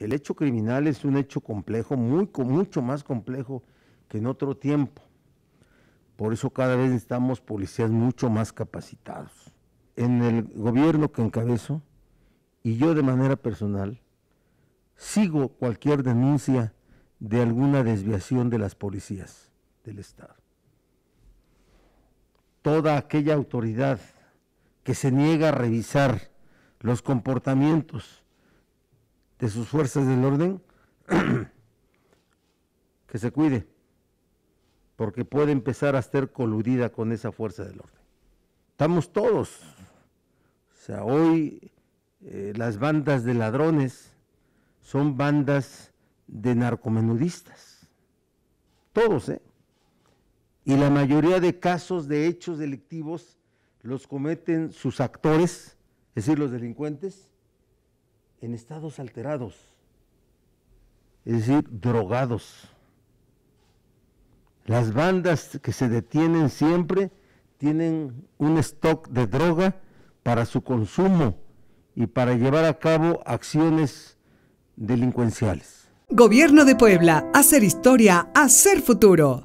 el hecho criminal es un hecho complejo, muy, mucho más complejo que en otro tiempo. Por eso cada vez necesitamos policías mucho más capacitados. En el gobierno que encabezo, y yo de manera personal, sigo cualquier denuncia de alguna desviación de las policías del Estado. Toda aquella autoridad que se niega a revisar los comportamientos de sus fuerzas del orden que se cuide, porque puede empezar a estar coludida con esa fuerza del orden. Estamos todos. O sea, hoy eh, las bandas de ladrones son bandas de narcomenudistas. Todos, ¿eh? Y la mayoría de casos de hechos delictivos los cometen sus actores, es decir, los delincuentes, en estados alterados, es decir, drogados. Las bandas que se detienen siempre tienen un stock de droga para su consumo y para llevar a cabo acciones delincuenciales. Gobierno de Puebla, hacer historia, hacer futuro.